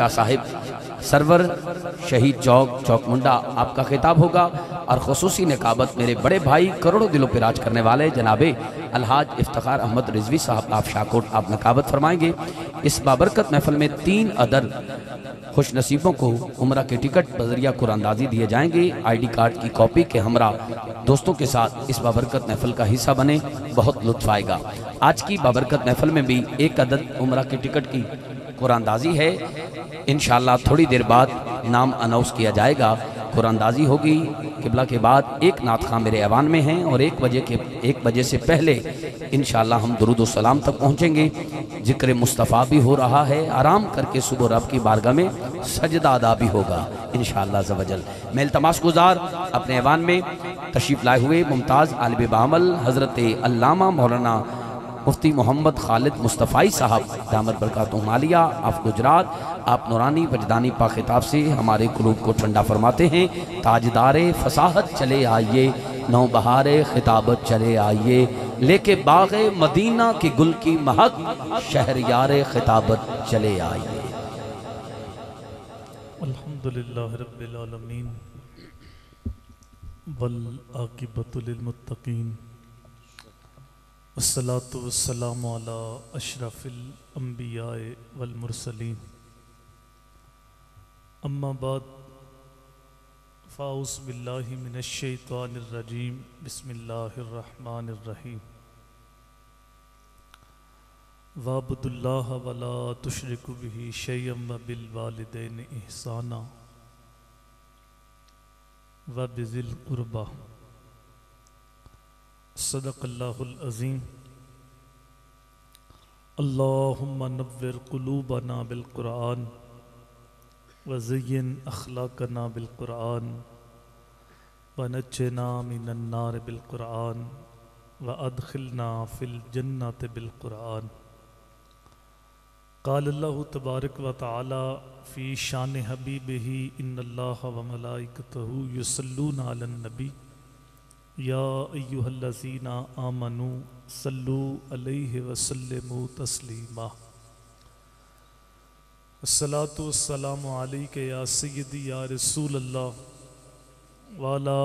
Shah Sahib server शहीद चौक चौक मुंडा आपका खिताब होगा और खसूसी नकाबत मेरे बड़े भाई करोड़ों दिलों पर राज करने वाले जनाबे अलहाज इफ्तार अहमद रिजवी साहब आप शाहकोट आप नकाबत फरमाएंगे इस बाबरकत महफल में तीन अदर खुश नसीबों को उम्र के टिकट बजरिया कुरानदाजी दिए जाएंगे आईडी कार्ड की कॉपी के हमरा दोस्तों के साथ इस बाबरकत महफल का हिस्सा बने बहुत लुत्फ आएगा आज की बाबरकत महफल में भी एक अदद उम्र के टिकट की कुरानदाजी है इन थोड़ी देर बाद नाम अनाउंस किया जाएगा कुरानदाजी होगी किबला के बाद एक नात खां मेरे ऐवान में हैं और एक बजे के एक बजे से पहले इन हम दरुद सलाम तक पहुँचेंगे जिक्र मुस्तफ़ा भी हो रहा है आराम करके सुबह रब की बारगाह में सजदा अदा भी होगा इन शवजल मैं तमाश गुजार अपने ऐवान में तशीफ लाए हुए मुमताज़ आलब बामल हज़रत अलामा मौलाना मुफ्ती मोहम्मद खालिद मुस्तफ़ाई साहब दामद बरकत मालिया आप गुजरात आप नौरानी वजदानी पा खिताब से हमारे क्लूब को ठंडा फरमाते हैं ताजदार फसाहत चले आइए नौ बहार खिताबत चले आइए लेके बाग मदीना के गुल की महक शहर यार खिताबत चले आइए अलहमदिल्लाबीन वल असलातम अशरफिलम्बिया वलमरसलिन अम्माबाद फ़ाउस बिल्लामिनशैतवानरजीम बसमीम वाबुदुल्ला वला तुशरकबी शैम वबिल वालदेन एहसाना वबिल क़ुरबा सदक़ल्लाज़ीम अल्लाबर कलूब ना बिलकुरान वज़ैन अखलाक ना बिलकुरान वनचना मिनन्नार बिलकुरान व अदखिलना फ़िल जन्नत बिलकुरान काल्ला तबारक व ताली फ़ी शान हबीब ही इन अल्लाह वमलाइकतहू यसलून आलनबी याजीना आमनु सल्लु अलैहि वसल्लम तस्लीमा सलातम या सैदी या रसूल अल्लाह वाला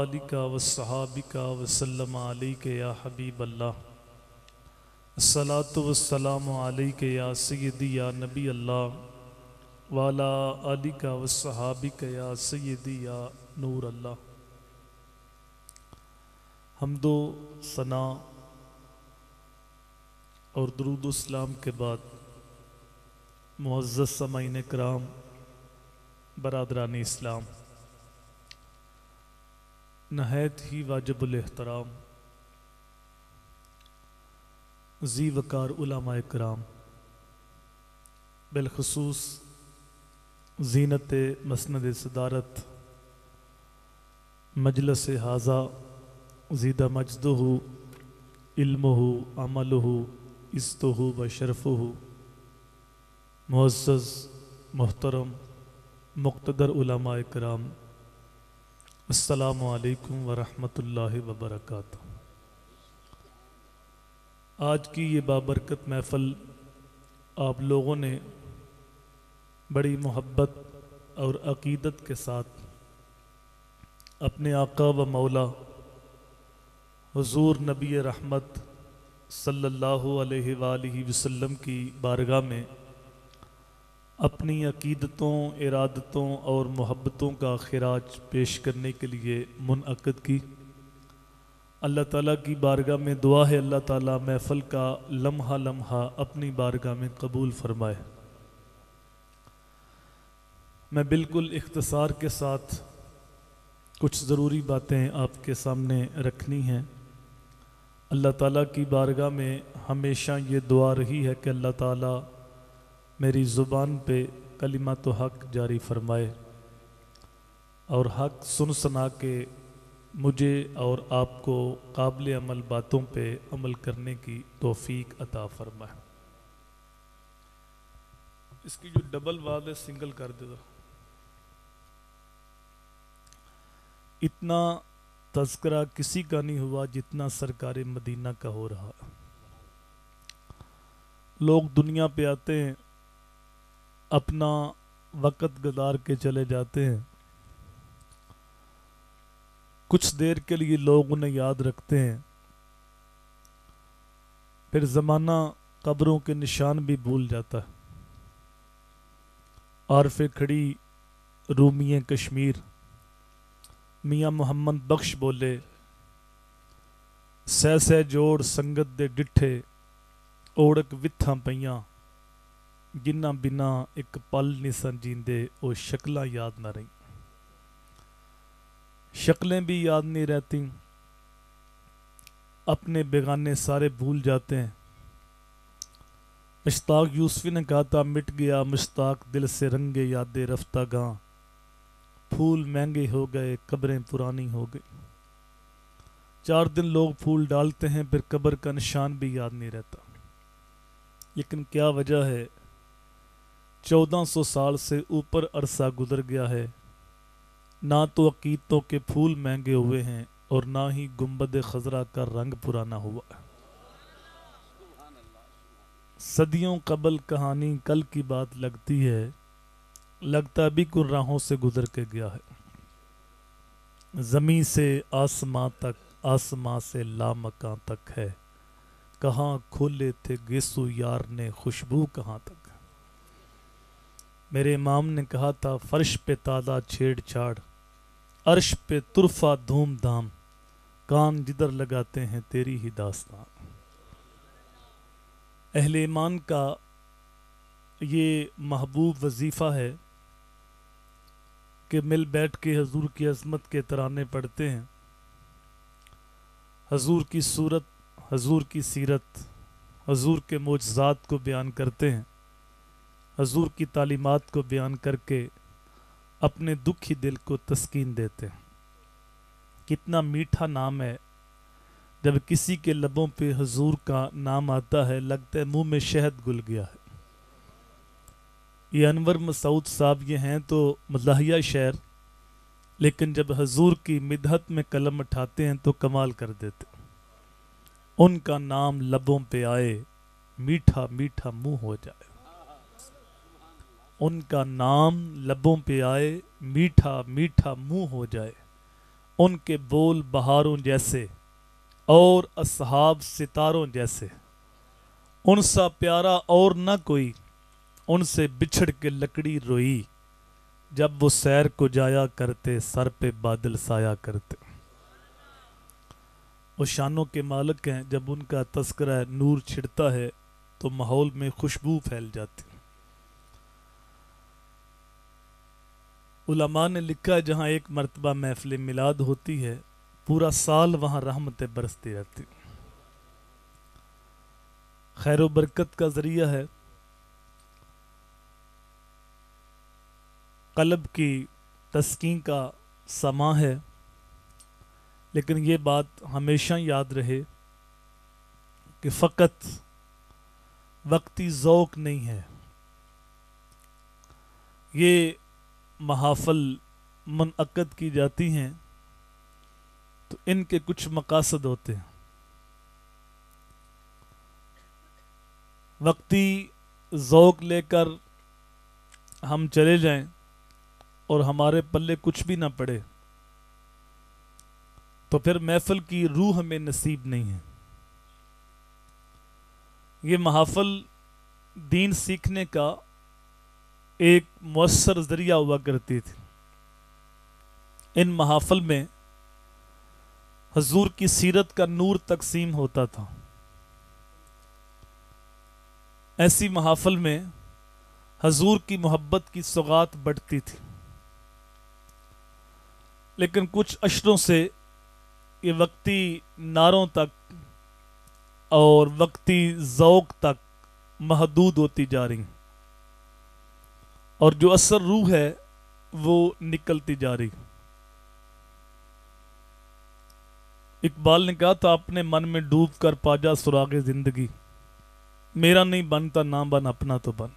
अलिका व सहाबिका वसलम के या हबीब अल्लाह सलातम के या सैदी या नबी अल्लाह वाला अलिका व या सैदी या नूर अल्लाह हमदो सना और इस्लाम के बाद मुआज़ समाइन कराम बरदरान इस्लाम नहायत ही एहतराम जी वकार उलामा कराम बिलखसूस जीनत मसनद सदारत मजलस हाजा जीदा मजदू हो इल्म हो अमल हो इस्तो हो व शरफ़ हो मुआज़ मोहतरम मुख्तर कराम असलकम वरहमल वबरक आज की ये बाबरकत महफ़ल आप लोगों ने बड़ी मोहब्बत और अकीदत के साथ अपने आका व मौला हजूर नबी रहमत सल्ला वसलम की बारगाह में अपनी अकीदतों इरादतों और मोहब्बतों का खराज पेश करने के लिए मुनद की अल्लाह ताला की बारगाह में दुआ है अल्लाह ताला महफल का लम्हा लम्हा अपनी बारगाह में कबूल फरमाए मैं बिल्कुल इख्तसार के साथ कुछ ज़रूरी बातें आपके सामने रखनी हैं अल्लाह ताला की बारगाह में हमेशा ये दुआ रही है कि अल्लाह ताला मेरी ज़ुबान पे कलिमा तो हक जारी फरमाए और हक सुन सुना के मुझे और आपको काबिल अमल बातों पे अमल करने की तोफ़ी अता फरमाए इसकी जो डबल वाद है सिंगल कर दे इतना तस्करा किसी का नहीं हुआ जितना सरकार मदीना का हो रहा लोग दुनिया पे आते हैं अपना वक़्त गदार के चले जाते हैं कुछ देर के लिए लोग उन्हें याद रखते हैं फिर ज़माना कब्रों के निशान भी भूल जाता है और फिर खड़ी रूमिय कश्मीर मियाँ मोहम्मद बख्श बोले सह सह जोड़ संगत दे डिठे औड़क वित्थां पईयां ਜਿਨ੍ਹਾਂ ਬਿਨਾ ਇੱਕ ਪਲ ਨਹੀਂ ਸੰ ਜੀਂਦੇ ਉਹ ਸ਼ਕਲਾਂ ਯਾਦ ਨਾ शक्लें भी याद नहीं रहती अपने बेगाने सारे भूल जाते हैं मुश्ताक यूसफी ने कहा था मिट गया मुश्ताक दिल से रंगे यादें रफ्ता गां फूल महंगे हो गए कब्रें पुरानी हो गई चार दिन लोग फूल डालते हैं फिर कब्र का निशान भी याद नहीं रहता लेकिन क्या वजह है चौदह सौ साल से ऊपर अरसा गुजर गया है ना तो अकीदों के फूल महंगे हुए हैं और ना ही गुम्बद खजरा का रंग पुराना हुआ है सदियों कबल कहानी कल की बात लगती है लगता भी गुर्राहों से गुजर के गया है जमी से आसमां तक आसमां से लामकां तक है कहाँ खोले थे गेसु यार ने खुशबू कहाँ तक मेरे इमाम ने कहा था फर्श पे छेड़ छेड़छाड़ अर्श पे तुरफा धूमधाम कान जिधर लगाते हैं तेरी ही दास्तान अहले ईमान का ये महबूब वजीफ़ा है कि मिल बैठ के हजूर की अजमत के तराने पढ़ते हैं हजूर की सूरत हजूर की सीरत हजूर के मोजात को बयान करते हैं हजूर की तालीमत को बयान करके अपने दुखी दिल को तस्किन देते हैं कितना मीठा नाम है जब किसी के लबों पे हजूर का नाम आता है लगता है मुंह में शहद गुल गया है ये अनवर मसूद साहब ये हैं तो मजाहिया शहर लेकिन जब हजूर की मिदहत में कलम उठाते हैं तो कमाल कर देते उनका नाम लबों पे आए मीठा मीठा मुंह हो जाए उनका नाम लबों पे आए मीठा मीठा मुंह हो जाए उनके बोल बहारों जैसे और असहाब सितारों जैसे उनसा प्यारा और न कोई उनसे बिछड़ के लकड़ी रोई जब वो सैर को जाया करते सर पे बादल साया करते वो शानों के मालिक हैं जब उनका तस्करा नूर छिड़ता है तो माहौल में खुशबू फैल जाती उलमा ने लिखा है जहाँ एक मरतबा महफिल मिलाद होती है पूरा साल वहाँ रहमतें बरसती रहती खैर बरकत का ज़रिया है कलब की तस्कीन का समा है लेकिन ये बात हमेशा याद रहे कि फ़कत वक्ती ओक़ नहीं है ये महाफल मनक़द की जाती हैं तो इनके कुछ मकासद होते हैं वक्ती ओक़ लेकर हम चले जाएं और हमारे पल्ले कुछ भी ना पड़े तो फिर महफल की रूह हमें नसीब नहीं है ये महाफल दीन सीखने का एक मؤसर ज़रिया हुआ करती थी इन महाफल में हजूर की सीरत का नूर तकसीम होता था ऐसी महाफल में हजूर की मोहब्बत की सौगात बढ़ती थी लेकिन कुछ अशरों से ये वक्ती नारों तक और वक्ती ओक़ तक महदूद होती जा रही और जो असर रूह है वो निकलती जा रही इकबाल ने कहा था तो अपने मन में डूब कर पाजा सुराग जिंदगी मेरा नहीं बनता ना बन अपना तो बन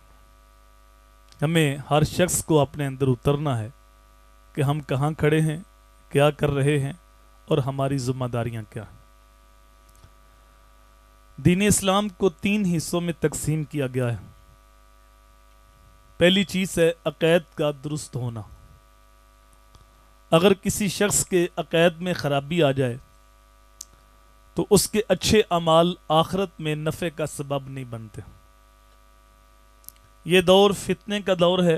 हमें हर शख्स को अपने अंदर उतरना है कि हम कहाँ खड़े हैं क्या कर रहे हैं और हमारी जिम्मेदारियां क्या हैं दीन इस्लाम को तीन हिस्सों में तकसीम किया गया है पहली चीज़ है अक़ैद का दुरुस्त होना अगर किसी शख्स के अक़ैद में ख़राबी आ जाए तो उसके अच्छे अमाल आखरत में नफ़े का सबब नहीं बनते ये दौर फितने का दौर है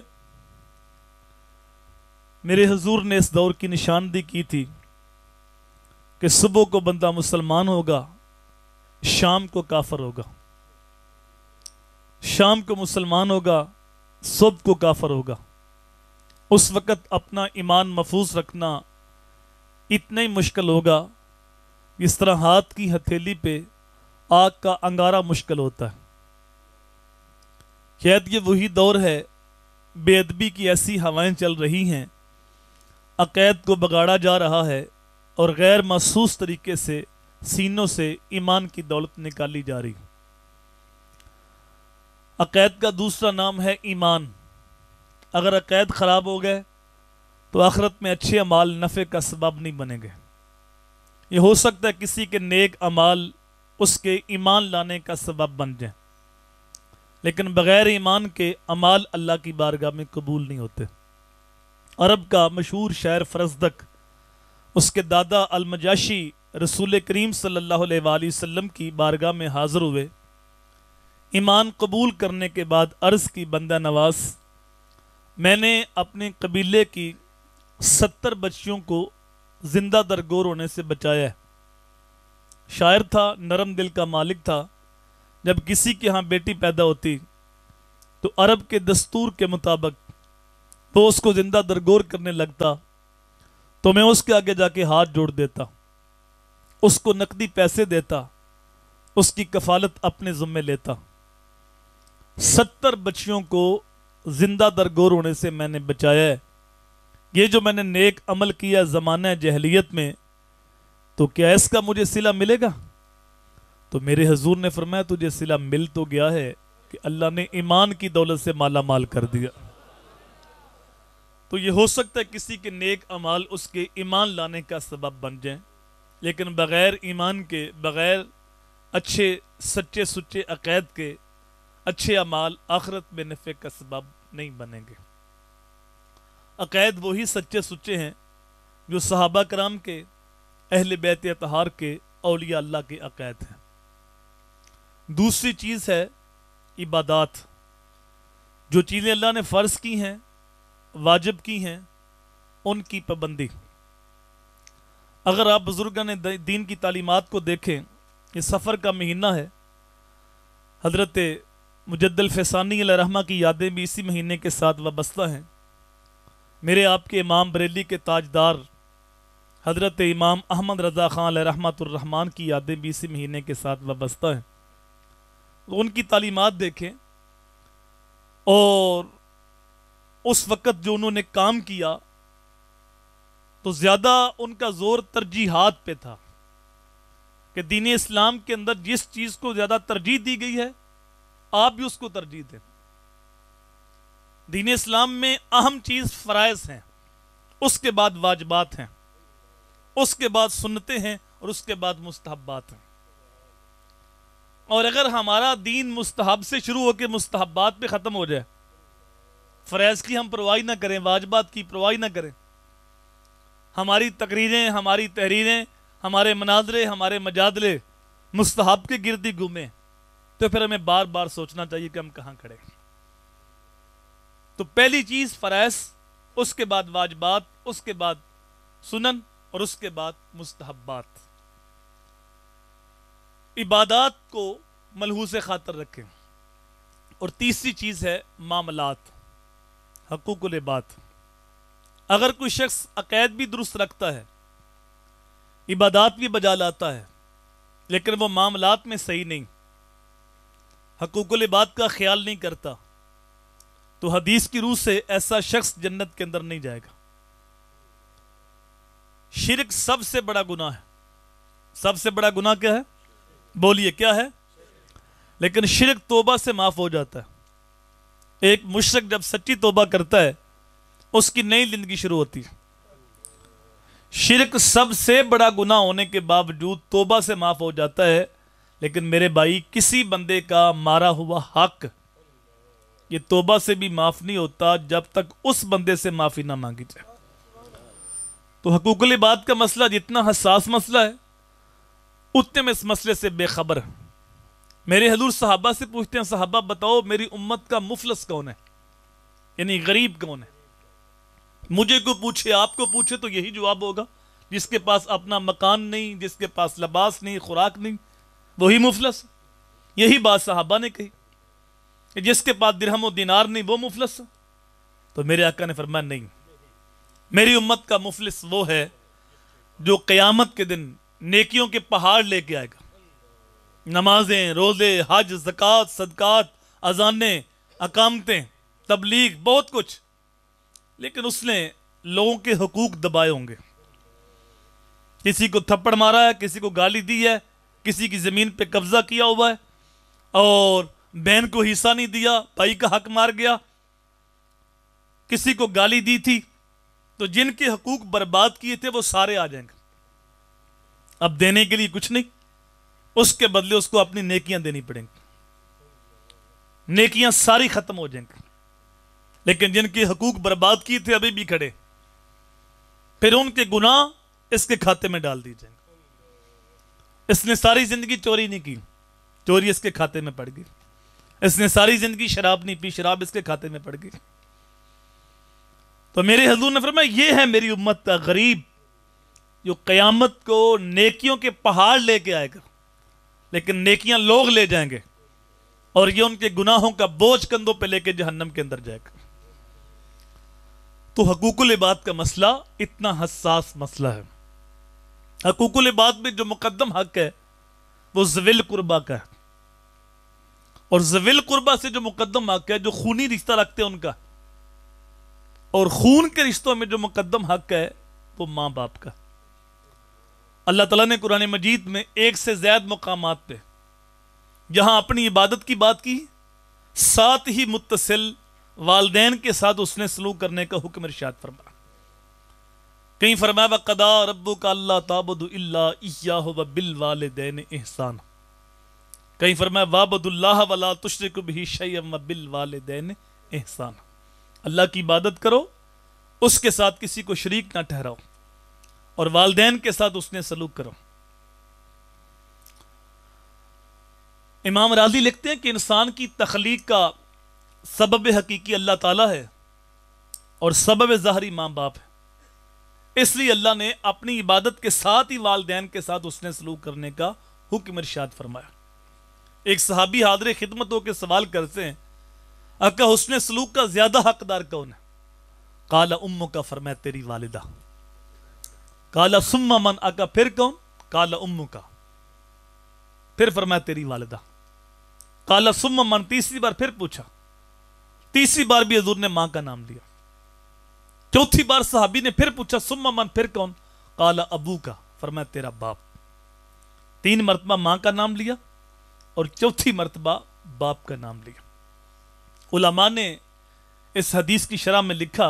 मेरे हजूर ने इस दौर की निशानदी की थी कि सुबह को बंदा मुसलमान होगा शाम को काफर होगा शाम को मुसलमान होगा सुबह को काफर होगा उस वक़्त अपना ईमान महफूज रखना इतना ही मुश्किल होगा इस तरह हाथ की हथेली पे आग का अंगारा मुश्किल होता है शायद ये वही दौर है बेअदबी की ऐसी हवाएं चल रही हैं अक़ैद को बगाड़ा जा रहा है और गैर महसूस तरीके से सीनों से ईमान की दौलत निकाली जा रही अक़ैद का दूसरा नाम है ईमान अगर अक़ैद ख़राब हो गए तो आखरत में अच्छे अमाल नफ़े का सबब नहीं बनेंगे ये हो सकता है किसी के नेक अमाल उसके ईमान लाने का सबब बन जाए लेकिन बग़ैर ईमान के अमाल अल्लाह की बारगाह में कबूल नहीं होते अरब का मशहूर शहर फरसदक उसके दादा अलमजाशी रसूल करीम सल्ला वम की बारगाह में हाज़िर हुए ईमान कबूल करने के बाद अर्ज़ की बंदा नवाज मैंने अपने कबीले की सत्तर बच्चियों को जिंदा दरगोर होने से बचाया शायर था नरम दिल का मालिक था जब किसी के यहाँ बेटी पैदा होती तो अरब के दस्तूर के मुताबिक तो उसको जिंदा दरगोर करने लगता तो मैं उसके आगे जाके हाथ जोड़ देता उसको नकदी पैसे देता उसकी कफालत अपने जुम्मे लेता सत्तर बच्चियों को जिंदा दरगोर होने से मैंने बचाया है ये जो मैंने नेक अमल किया ज़माना जहलीत में तो क्या इसका मुझे सिला मिलेगा तो मेरे हजूर ने फरमाया तुझे सिला मिल तो गया है कि अल्लाह ने ईमान की दौलत से माला माल कर दिया तो ये हो सकता है किसी के नेक अमाल उसके ईमान लाने का सबब बन जाए लेकिन बग़ैर ईमान के बग़ैर अच्छे सच्चे सुच्चे अक़ैद के अच्छे अमाल आखरत में नफ़े का सबब नहीं बनेंगे अक़ैद वही सच्चे सुच्चे हैं जो सहाबा कराम के अहल बैत तहार के अलिया अल्लाह के अक़ैद हैं दूसरी चीज़ है इबादत जो चीज़ें अल्लाह ने फ़र्ज़ की हैं वाजिब की हैं उनकी पाबंदी अगर आप बुजुर्ग ने दीन की तालीमत को देखें ये सफ़र का महीना है हजरत मुजद्दल फैसानी रहमा की यादें भी इसी महीने के साथ वाबस्ता हैं मेरे आपके इमाम बरेली के ताजदार हजरत इमाम अहमद रज़ा ख़ान रहमतुर्रहमान की यादें भी इसी महीने के साथ वाबस्ता हैं उनकी तालीमत देखें और उस वक्त जो उन्होंने काम किया तो ज्यादा उनका जोर तरजीहात पे था कि दीन इस्लाम के अंदर जिस चीज को ज्यादा तरजीह दी गई है आप भी उसको तरजीह दें दीन इस्लाम में अहम चीज फ़राइज हैं उसके बाद वाजबात हैं उसके बाद सुनते हैं और उसके बाद मुस्तहबात हैं और अगर हमारा दीन मुस्तहब से शुरू होकर मुस्तहबात पे ख़त्म हो जाए फ्रेज की हम परवाही ना करें वाजबात की परवाही ना करें हमारी तकरीरें हमारी तहरीरें हमारे मनाजरे हमारे मजादले मुस्तहब के गिरदी घूमें तो फिर हमें बार बार सोचना चाहिए कि हम कहाँ खड़े तो पहली चीज़ फ़रैज़ उसके बाद वाजबात उसके बाद सुनन और उसके बाद मुस्तहबात इबादत को मलहूस खातर रखें और तीसरी चीज़ है मामलात हकूक बात अगर कोई शख्स अकैद भी दुरुस्त रखता है इबादत भी बजा लाता है लेकिन वह मामलात में सही नहीं हकूक बात का ख्याल नहीं करता तो हदीस की रूह से ऐसा शख्स जन्नत के अंदर नहीं जाएगा शिरक सबसे बड़ा गुना है सबसे बड़ा गुना क्या है बोलिए क्या है लेकिन शिरक तोबा से माफ हो जाता है एक मुशरक जब सच्ची तोबा करता है उसकी नई जिंदगी शुरू होती है शिरक सबसे बड़ा गुना होने के बावजूद तोबा से माफ हो जाता है लेकिन मेरे भाई किसी बंदे का मारा हुआ हक ये तोबा से भी माफ नहीं होता जब तक उस बंदे से माफी ना मांगी जाए तो हकूकली बात का मसला जितना हसास मसला है उतने में इस मसले से बेखबर है मेरे हजूर साहबा से पूछते हैं साहबा बताओ मेरी उम्मत का मुफलस कौन है यानी गरीब कौन है मुझे को पूछे आपको पूछे तो यही जवाब होगा जिसके पास अपना मकान नहीं जिसके पास लबास नहीं खुराक नहीं वही मुफलस यही बात साहबा ने कही जिसके पास दिरहम और दिनार नहीं वो मुफलस तो मेरे अक्का ने फरमाया नहीं मेरी उम्मत का मुफलिस वो है जो क़यामत के दिन नेकियों के पहाड़ लेके आएगा नमाजें रोज़े हज जक़ात सदक़ात अजाने अकामतें तबलीग बहुत कुछ लेकिन उसने लोगों के हकूक दबाए होंगे किसी को थप्पड़ मारा है किसी को गाली दी है किसी की ज़मीन पे कब्ज़ा किया हुआ है और बहन को हिस्सा नहीं दिया भाई का हक मार गया किसी को गाली दी थी तो जिनके हकूक बर्बाद किए थे वो सारे आ जाएंगे अब देने के लिए कुछ नहीं उसके बदले उसको अपनी नेकियां देनी पड़ेंगी नेकियां सारी खत्म हो जाएंगी लेकिन जिनके हकूक बर्बाद किए थे अभी भी खड़े फिर उनके गुनाह इसके खाते में डाल दिए जाएंगे इसने सारी जिंदगी चोरी नहीं की चोरी इसके खाते में पड़ गई इसने सारी जिंदगी शराब नहीं पी शराब इसके खाते में पड़ गई तो मेरे हजूर ने फरमाया यह है मेरी उम्मत का गरीब जो कयामत को नेकियों के पहाड़ लेके आएगा लेकिन नेकियां लोग ले जाएंगे और ये उनके गुनाहों का बोझ कंधों पे लेके जहन्नम के अंदर जाएगा तो हकूकुल इबाद का मसला इतना हसास मसला है हकूकुल इबाद में जो मुकदम हक है वो जविल कुर्बा का है और जविल कुर्बा से जो मुकदम हक है जो खूनी रिश्ता रखते हैं उनका और खून के रिश्तों में जो मुकदम हक है वो मां बाप का अल्लाह तला ने कुरान मजीद में एक से ज्यादा मकाम पे जहां अपनी इबादत की बात की साथ ही मुतसिल वालदे के साथ उसने सलूक करने का हुक्म इर्शाद फरमा कहीं फरमाया वकदा रबू का अल्लाह ताबुदुल्ला बिल वालदेन एहसान कहीं फरमाया वाबदुल्लाह वाला तुशरक भी शैम बिल वालदेन एहसान अल्लाह की इबादत करो उसके साथ किसी को शरीक ना ठहराओ और वालदेन के साथ उसने सलूक करो इमाम राजी लिखते हैं कि इंसान की तखलीक का सबब हकीकी अल्लाह ताला है और सबब जहरी माँ बाप है इसलिए अल्लाह ने अपनी इबादत के साथ ही वालदेन के साथ उसने सलूक करने का हुक्म इरशाद फरमाया एक सहाबी हादरे खिदमतों होकर सवाल करते हैं अक्का उसने सलूक का ज़्यादा हकदार कौन है काला उम्म का फरमाया तेरी वालदा काला सुम्मा मन आका फिर कौन काला उम्मू का फिर फरमाया तेरी वालदा काला सुम्मा मन तीसरी बार फिर पूछा तीसरी बार भी हजूर ने मां का नाम लिया चौथी बार साहबी ने फिर पूछा सुम्मा मन फिर कौन काला अबू का फरमाया तेरा बाप तीन मरतबा मां का नाम लिया और चौथी मरतबा बाप का नाम लिया उलमा ने इस हदीस की शराह में लिखा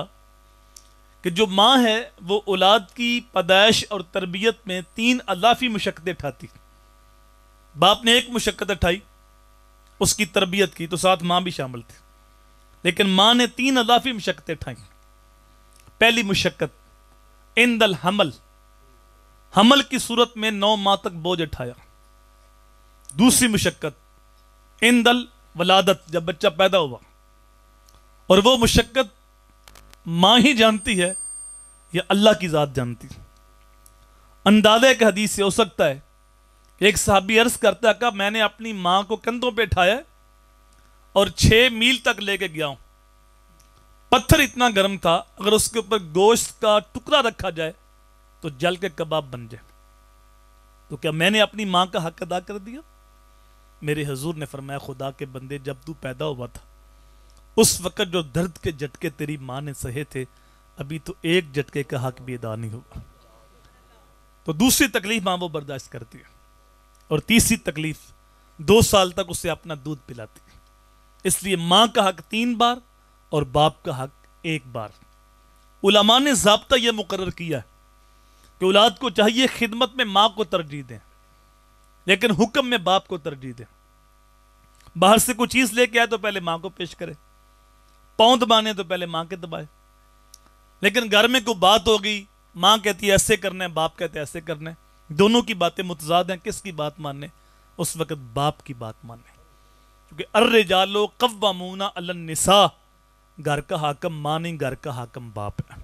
कि जो माँ है वो औलाद की पैदाइश और तरबियत में तीन अलाफी मुशक्तें उठाती बाप ने एक मशक्क़त उठाई उसकी तरबियत की तो साथ माँ भी शामिल थी लेकिन माँ ने तीन अलाफी मुशक्तें उठाई पहली इन इंदल हमल हमल की सूरत में नौ माह तक बोझ उठाया दूसरी इन इंदल वलादत जब बच्चा पैदा हुआ और वो मुशक्कत माँ ही जानती है या अल्लाह की ज़ात जानती है अंदाजे के हदीस से हो सकता है एक सहाबी अर्ज करता का मैंने अपनी माँ को कंधों पर उठाया और छः मील तक लेके गया हूँ पत्थर इतना गर्म था अगर उसके ऊपर गोश्त का टुकड़ा रखा जाए तो जल के कबाब बन जाए तो क्या मैंने अपनी माँ का हक अदा कर दिया मेरे हजूर ने फरमाया खुदा के बंदे जब तू पैदा हुआ था उस वक़्त जो दर्द के झटके तेरी माँ ने सहे थे अभी तो एक झटके का हक भी अदा नहीं होगा तो दूसरी तकलीफ माँ वो बर्दाश्त करती है और तीसरी तकलीफ दो साल तक उसे अपना दूध पिलाती है इसलिए माँ का हक तीन बार और बाप का हक एक बार उलमा ने जबता यह मुकर किया है कि औलाद को चाहिए खिदमत में माँ को तरजीह दें लेकिन हुक्म में बाप को तरजीह दें बाहर से कोई चीज़ लेके आए तो पहले माँ को पेश करें पाँव दबाने तो पहले माँ के दबाए लेकिन घर में कोई बात हो गई माँ कहती है ऐसे करना है बाप कहते ऐसे करना है दोनों की बातें मुतजाद हैं किसकी बात माने उस वक्त बाप की बात माने क्योंकि अर्रे जालो कवामूना अलनिसा घर का हाकम माँ नहीं घर का हाकम बाप है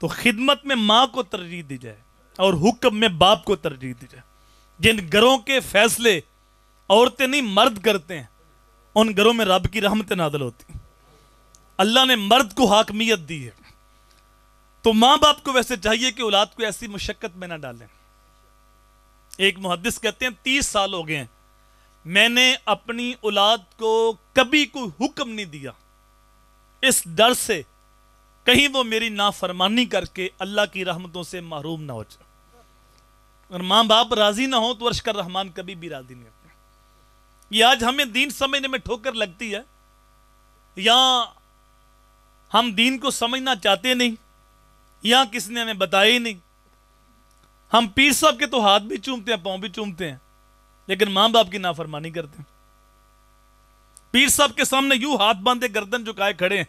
तो खिदमत में माँ को तरजीह दी जाए और हुक्म में बाप को तरजीह दी जाए जिन घरों के फैसले औरतें नहीं मर्द करते हैं उन घरों में रब की रहमत नादल होती हैं अल्लाह ने मर्द को हाकमियत दी है तो मां बाप को वैसे चाहिए कि औलाद को ऐसी मुशक्क़त में ना डालें एक मुहदस कहते हैं तीस साल हो गए मैंने अपनी औलाद को कभी कोई हुक्म नहीं दिया इस डर से कहीं वो मेरी नाफरमानी करके अल्लाह की रहमतों से महरूम ना हो जाए और माँ बाप राजी ना हो तो वर्ष कर रहमान कभी भी राजी नहीं होते ये आज हमें दीन समझने में ठोकर लगती है या हम दीन को समझना चाहते नहीं या किसी ने हमें बताया ही नहीं हम पीर साहब के तो हाथ भी चूमते हैं पाँव भी चूमते हैं लेकिन माँ बाप की नाफरमानी करते हैं पीर साहब के सामने यूं हाथ बांधे गर्दन झुकाए खड़े हैं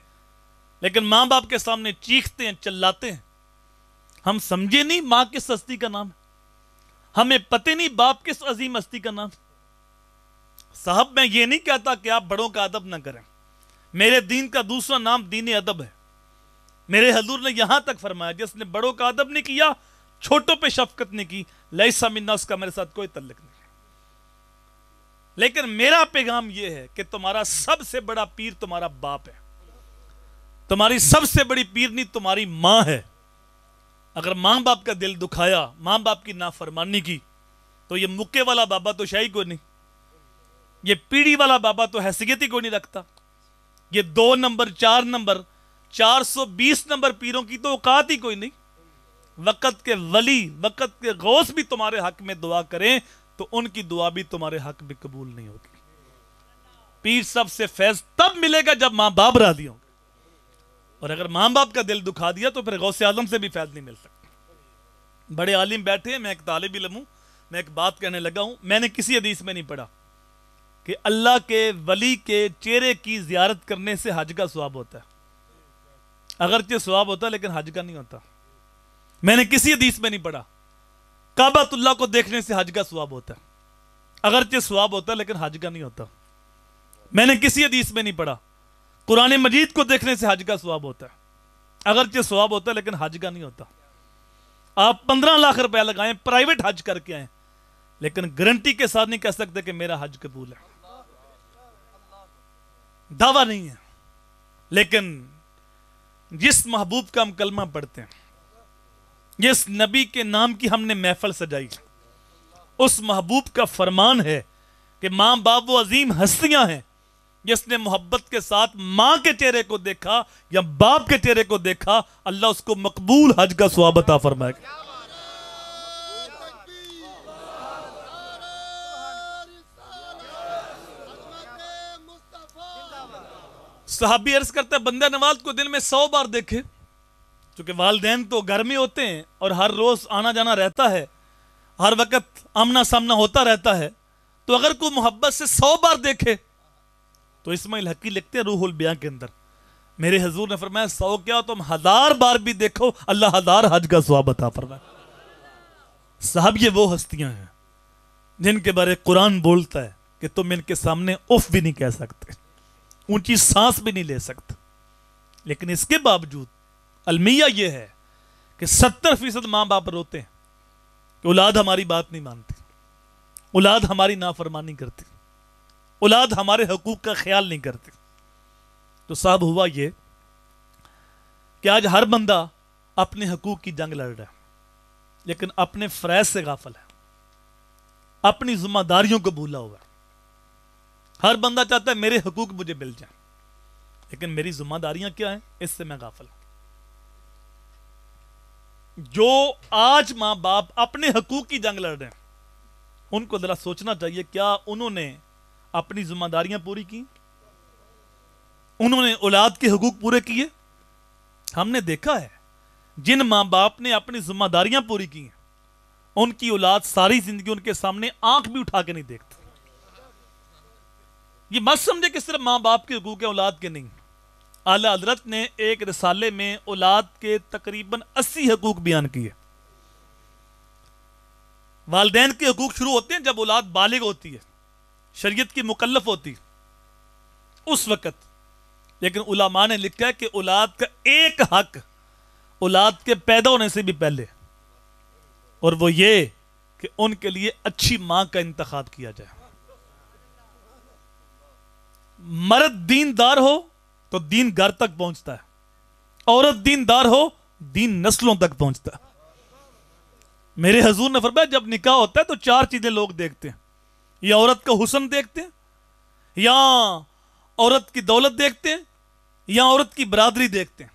लेकिन माँ बाप के सामने चीखते हैं चिल्लाते हैं हम समझे नहीं माँ किस हस्ती का नाम है हमें पते नहीं बाप किस अजीम हस्ती का नाम साहब मैं ये नहीं कहता कि आप बड़ों का अदब ना करें मेरे दीन का दूसरा नाम दीन अदब है मेरे हजूर ने यहां तक फरमाया जिसने बड़ों का अदब नहीं किया छोटों पे शफकत नहीं की लईसा मिन्ना उसका मेरे साथ कोई तल्लक नहीं लेकिन मेरा पैगाम यह है कि तुम्हारा सबसे बड़ा पीर तुम्हारा बाप है तुम्हारी सबसे बड़ी पीरनी तुम्हारी मां है अगर मां बाप का दिल दुखाया मां बाप की नाफरमानी की तो ये मुक्के वाला बाबा तो शाही को नहीं ये पीढ़ी वाला बाबा तो हैसियत ही को नहीं रखता ये दो नंबर चार नंबर 420 नंबर पीरों की तो औकात ही कोई नहीं वक़्त के वली वक़्त के गौस भी तुम्हारे हक में दुआ करें तो उनकी दुआ भी तुम्हारे हक में कबूल नहीं होगी पीर सब से फैज तब मिलेगा जब माँ बाप राजी होंगे और अगर माँ बाप का दिल दुखा दिया तो फिर गौसे आलम से भी फैज नहीं मिल सकता बड़े आलिम बैठे हैं मैं एक तालब इलम मैं एक बात कहने लगा हूं मैंने किसी अदीस में नहीं पढ़ा कि अल्लाह के वली के चेहरे की जियारत करने से हज का स्वाब होता है अगरचे स्वाब होता है लेकिन हज का नहीं होता मैंने किसी हदीस में नहीं पढ़ा काबातुल्ला को देखने से हज का स्वाब होता है अगरचे स्वाब होता है लेकिन हज का नहीं होता मैंने किसी हदीस में नहीं पढ़ा कुरान मजीद को देखने से हज का स्वाब होता है अगरचे स्वाब होता है लेकिन हज का नहीं होता आप पंद्रह लाख रुपया लगाए प्राइवेट हज करके आए लेकिन गारंटी के साथ नहीं कह सकते कि मेरा हज कबूल है दावा नहीं है लेकिन जिस महबूब का हम कलमा पढ़ते हैं जिस नबी के नाम की हमने महफल सजाई उस महबूब का फरमान है कि माँ बाप वो अजीम हस्तियां हैं जिसने मोहब्बत के साथ माँ के चेहरे को देखा या बाप के चेहरे को देखा अल्लाह उसको मकबूल हज का स्वाबता फरमाएगा सहाबी अर्ज करता है बंदा नवाज को दिन में सौ बार देखे चूंकि वालदेन तो घर में होते हैं और हर रोज आना जाना रहता है हर वक्त आमना सामना होता रहता है तो अगर कोई मोहब्बत से सौ बार देखे तो इसमाइल हकी लिखते हैं रूहुल ब्याह के अंदर मेरे हजूर ने फरमाया सौ क्या तुम हजार बार भी देखो अल्लाह हजार हज का स्वाब बता फरमाया साहब ये वो हस्तियां हैं जिनके बारे कुरान बोलता है कि तुम इनके सामने उफ भी नहीं कह सकते ऊंची सांस भी नहीं ले सकता लेकिन इसके बावजूद अलमिया यह है कि सत्तर फीसद माँ बाप रोते हैं कि औलाद हमारी बात नहीं मानती औलाद हमारी नाफरमानी करती औलाद हमारे हकूक का ख्याल नहीं करती तो साहब हुआ ये कि आज हर बंदा अपने हकूक की जंग लड़ रहा है लेकिन अपने फ्रैज से गाफल है अपनी जिम्मेदारियों को भूला हुआ है हर बंदा चाहता है मेरे हकूक मुझे मिल जाए लेकिन मेरी जिम्मेदारियां क्या हैं इससे मैं गाफल हूं जो आज माँ बाप अपने हकूक की जंग लड़ रहे हैं उनको जरा सोचना चाहिए क्या उन्होंने अपनी जिम्मेदारियां पूरी की उन्होंने औलाद के हकूक पूरे किए हमने देखा है जिन माँ बाप ने अपनी जिम्मेदारियां पूरी की हैं उनकी औलाद सारी जिंदगी उनके सामने आंख भी उठा के नहीं देखती ये मत समझे कि सिर्फ माँ बाप के हकूक है औलाद के नहीं आला हजरत ने एक रसाले में औलाद के तकरीबन अस्सी हकूक बयान किए वालदेन के हकूक शुरू होते हैं जब औलाद बालिग होती है शरीयत की मुकल्लफ होती है उस वक़्त लेकिन उलामा ने लिखा है कि औलाद का एक हक औलाद के पैदा होने से भी पहले और वो ये कि उनके लिए अच्छी माँ का इंतखब किया जाए मर्द दीनदार हो तो दीन घर तक पहुंचता है औरत दीनदार हो दीन नस्लों तक पहुंचता है मेरे हजूर ने फरमाया जब निकाह होता है तो चार चीजें लोग देखते हैं या औरत का हुसन देखते हैं या औरत की दौलत देखते हैं या औरत की बरादरी देखते हैं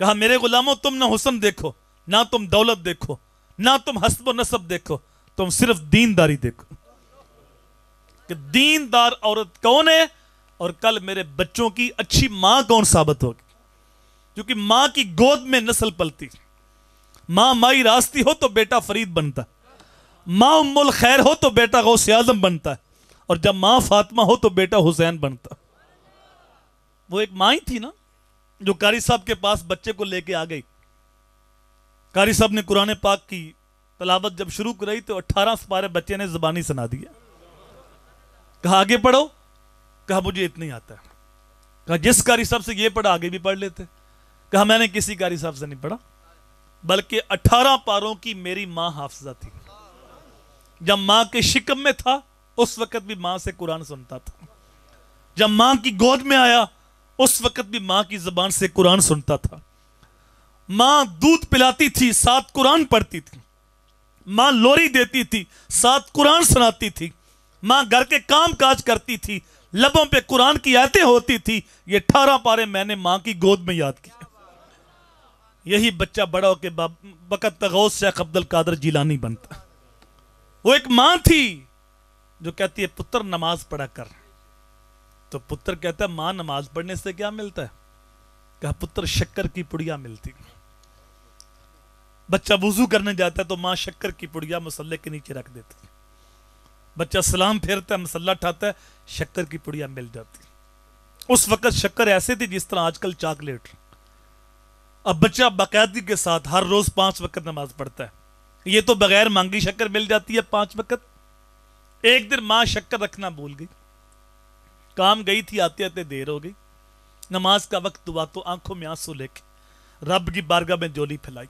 कहा मेरे गुलामों तुम ना हुसन देखो ना तुम दौलत देखो ना तुम हसब नसब देखो तुम सिर्फ दीनदारी देखो कि दीनदार औरत कौन है और कल मेरे बच्चों की अच्छी मां कौन साबित होगी क्योंकि मां की गोद में नस्ल पलती मां माई रास्ती हो तो बेटा फरीद बनता माँ उम्मुल खैर हो तो बेटा गौस आजम बनता है और जब मां फातिमा हो तो बेटा हुसैन बनता वो एक माँ ही थी ना जो कारी साहब के पास बच्चे को लेके आ गई कारी साहब ने कुरान पाक की तलावत जब शुरू कराई तो अट्ठारह सपारे बच्चे ने जबानी सुना दिया कहा आगे पढ़ो कहा मुझे इतना ही आता है कहा जिस कारी साहब से ये पढ़ा आगे भी पढ़ लेते कहा मैंने किसी कारी साहब से नहीं पढ़ा बल्कि अठारह पारों की मेरी माँ हाफजा थी जब माँ के शिकम में था उस वक्त भी माँ से कुरान सुनता था जब माँ की गोद में आया उस वक्त भी माँ की जबान से कुरान सुनता था माँ दूध पिलाती थी साथ कुरान पढ़ती थी माँ लोरी देती थी साथ कुरान सुनाती थी माँ घर के काम काज करती थी लबों पे कुरान की आयतें होती थी ये अठारह पारे मैंने माँ की गोद में याद किया यही बच्चा बड़ा होकर बकत तगौस शेख अब्दुल कादर जिलानी बनता वो एक माँ थी जो कहती है पुत्र नमाज पढ़ा कर तो पुत्र कहता है माँ नमाज पढ़ने से क्या मिलता है कहा पुत्र शक्कर की पुड़िया मिलती बच्चा वजू करने जाता है तो माँ शक्कर की पुड़िया मसल्ले के नीचे रख देती बच्चा सलाम फेरता है मसल्ला उठाता है शक्कर की पुड़िया मिल जाती उस वक्त शक्कर ऐसे थी जिस तरह आजकल चॉकलेट अब बच्चा बाकायदगी के साथ हर रोज पांच वक्त नमाज पढ़ता है ये तो बगैर मांगी शक्कर मिल जाती है पांच वक्त एक दिन माँ शक्कर रखना भूल गई काम गई थी आते आते देर हो गई नमाज का वक्त दुआ तो आंखों में आंसू लेके रब की बारगाह में जोली फैलाई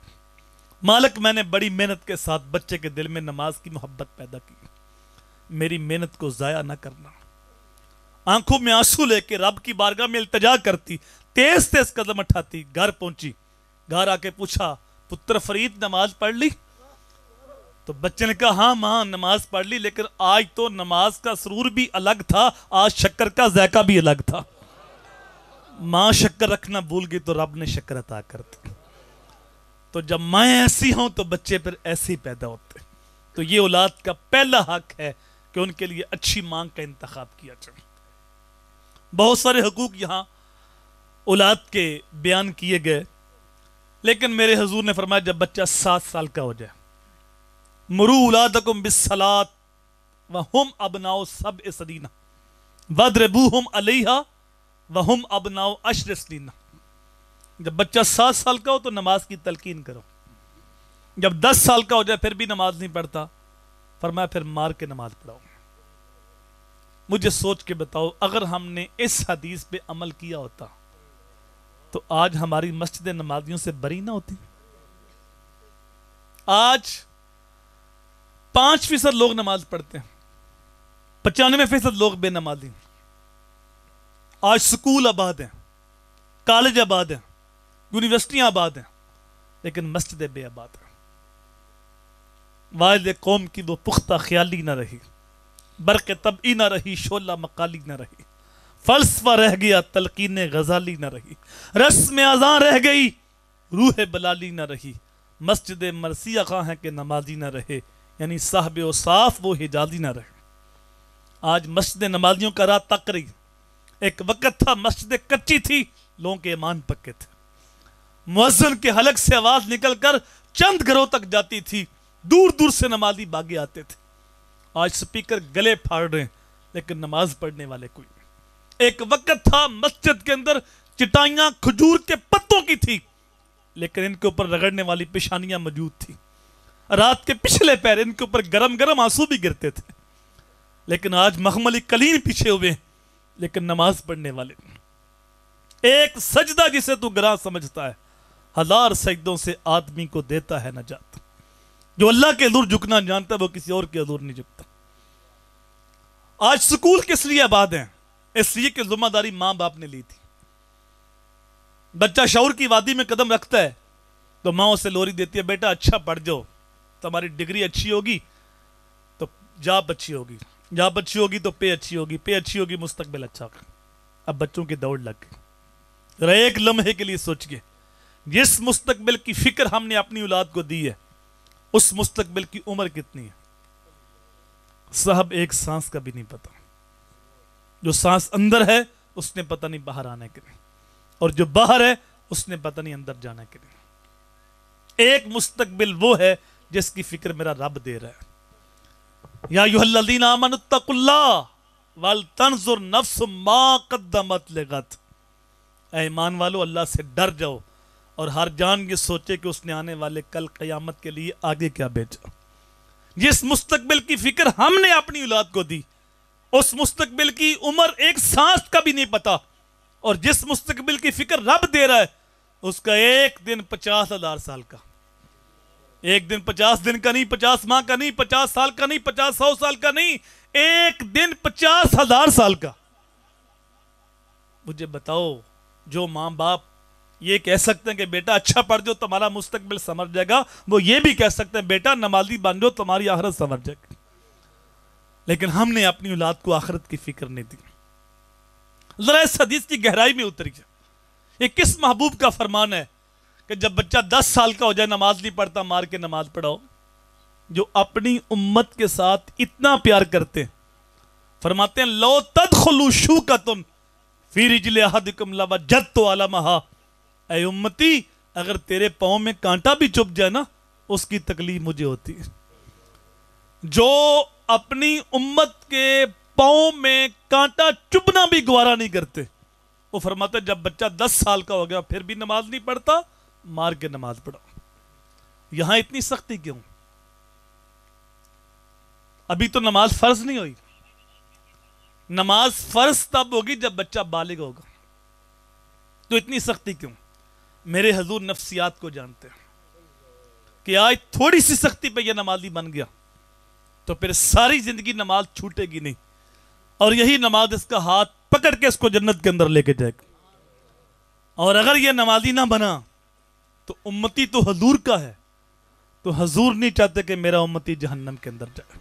मालक मैंने बड़ी मेहनत के साथ बच्चे के दिल में नमाज की मोहब्बत पैदा की मेरी मेहनत को ज़ाया ना करना आंखों में आंसू लेके रब की बारगाह में इल्तजा करती तेज तेज कदम उठाती घर पहुंची घर आके पूछा पुत्र फरीद नमाज पढ़ ली तो बच्चे ने कहा हाँ मां नमाज पढ़ ली लेकिन आज तो नमाज का सुरूर भी अलग था आज शक्कर का जायका भी अलग था मां शक्कर रखना भूल गई तो रब ने शक्कर अता कर दी तो जब मैं ऐसी हूं तो बच्चे फिर ऐसे ही पैदा होते तो ये औलाद का पहला हक है कि उनके लिए अच्छी मांग का इंतखब किया जाए बहुत सारे हकूक यहाँ औलाद के बयान किए गए लेकिन मेरे हजूर ने फरमाया जब बच्चा सात साल का हो जाए मरु को बिसलात व हम अबनाओ सब सदीना रबू हम अलीहा व हम अबनाओ अशर सदीना जब बच्चा सात साल का हो तो नमाज की तलकिन करो जब दस साल का हो जाए फिर भी नमाज नहीं पढ़ता पर मैं फिर मार के नमाज पढ़ाऊँ मुझे सोच के बताओ अगर हमने इस हदीस पे अमल किया होता तो आज हमारी मस्जिद नमाजियों से बरी ना होती आज पांच फीसद लोग नमाज पढ़ते हैं पचानवे फीसद लोग बेनमाजी आज स्कूल आबाद हैं कॉलेज आबाद हैं यूनिवर्सिटियां आबाद हैं लेकिन मस्जिदें बेआबाद हैं वायद कौम की वो पुख्ता ख्याली ना रही बरक तबी ना रही शोला मकाली ना रही फलसफा रह गया तलकीन गजाली ना रही रस्म अजा रह गई रूह बलाली ना रही मस्जिद मरसिया कहाँ है कि नमाजी ना रहे यानी साहब व साफ वो हिजाजी ना रहे आज मस्जिद नमाजियों का रात तक रही एक वक्त था मस्जिद कच्ची थी लोगों के ईमान पक्के थे मुजन के हलक से आवाज़ निकल कर चंद घरों तक जाती थी दूर दूर से नमाजी बागे आते थे आज स्पीकर गले फाड़ रहे हैं लेकिन नमाज पढ़ने वाले कोई एक वक्त था मस्जिद के अंदर चिटाइयां खजूर के पत्तों की थी लेकिन इनके ऊपर रगड़ने वाली पेशानियां मौजूद थी रात के पिछले पैर इनके ऊपर गरम गरम आंसू भी गिरते थे लेकिन आज मखमली कलीन पीछे हुए लेकिन नमाज पढ़ने वाले एक सजदा जिसे तू ग्रां समझता है हजार सजदों से आदमी को देता है नजात जो अल्लाह के अधूर झुकना जानता है वो किसी और के अधूर नहीं झुकता आज स्कूल किस लिए आबाद हैं इसलिए कि जिम्मेदारी माँ बाप ने ली थी बच्चा शौर की वादी में कदम रखता है तो माँ उसे लोरी देती है बेटा अच्छा पढ़ जाओ तुम्हारी डिग्री अच्छी होगी तो जाप अच्छी होगी जाप अच्छी होगी तो पे अच्छी होगी पे अच्छी होगी मुस्तकबिल अच्छा होगा अब बच्चों की दौड़ लग गई एक लम्हे के लिए सोचिए जिस मुस्तकबिल की फिक्र हमने अपनी औलाद को दी है उस मुस्तकबिल की उम्र कितनी है साहब एक सांस का भी नहीं पता जो सांस अंदर है उसने पता नहीं बाहर आने के लिए और जो बाहर है उसने पता नहीं अंदर जाने के लिए एक मुस्तकबिल वो है जिसकी फिक्र मेरा रब दे रहा है या युहल्लदीन अमन तकुल्ला वाल तंजुर नफ्स मा कदमत लगत वालो अल्लाह से डर जाओ और हर जान ये सोचे कि उसने आने वाले कल क़यामत के लिए आगे क्या भेजा जिस मुस्तकबिल की फिक्र हमने अपनी औलाद को दी उस मुस्तकबिल की उम्र एक सांस का भी नहीं पता और जिस मुस्तकबिल की फिक्र रब दे रहा है उसका एक दिन पचास हजार साल का एक दिन पचास दिन का नहीं पचास माह का नहीं पचास साल का नहीं पचास सौ साल का नहीं एक दिन पचास हजार साल का मुझे बताओ जो माँ बाप ये कह सकते हैं कि बेटा अच्छा पढ़ दो तुम्हारा मुस्तकबिल समर जाएगा वो ये भी कह सकते हैं बेटा नमाजी बन दो तुम्हारी आखरत समझ जाएगी लेकिन हमने अपनी औलाद को आखरत की फिक्र नहीं दी जरा इस हदीस की गहराई में उतरी गया ये किस महबूब का फरमान है कि जब बच्चा दस साल का हो जाए नमाज नहीं पढ़ता मार के नमाज पढ़ाओ जो अपनी उम्मत के साथ इतना प्यार करते फरमाते हैं लो तद खुलू शू का तुम फिर इजले हद कमला जद तो आला महा अय उम्मती अगर तेरे पाँव में कांटा भी चुप जाए ना उसकी तकलीफ मुझे होती है जो अपनी उम्मत के पाँव में कांटा चुभना भी गुवारा नहीं करते वो फरमाते जब बच्चा दस साल का हो गया फिर भी नमाज नहीं पढ़ता मार के नमाज पढ़ो यहां इतनी सख्ती क्यों अभी तो नमाज फर्ज नहीं हुई नमाज फर्ज तब होगी जब बच्चा बालिग होगा तो इतनी सख्ती क्यों मेरे हजूर नफ्सियात को जानते हैं कि आज थोड़ी सी सख्ती पे यह नमाजी बन गया तो फिर सारी जिंदगी नमाज छूटेगी नहीं और यही नमाज इसका हाथ पकड़ के इसको जन्नत के अंदर लेके जाएगा और अगर यह नमाजी ना बना तो उम्मती तो हजूर का है तो हजूर नहीं चाहते कि मेरा उम्मती जहन्नम के अंदर जाए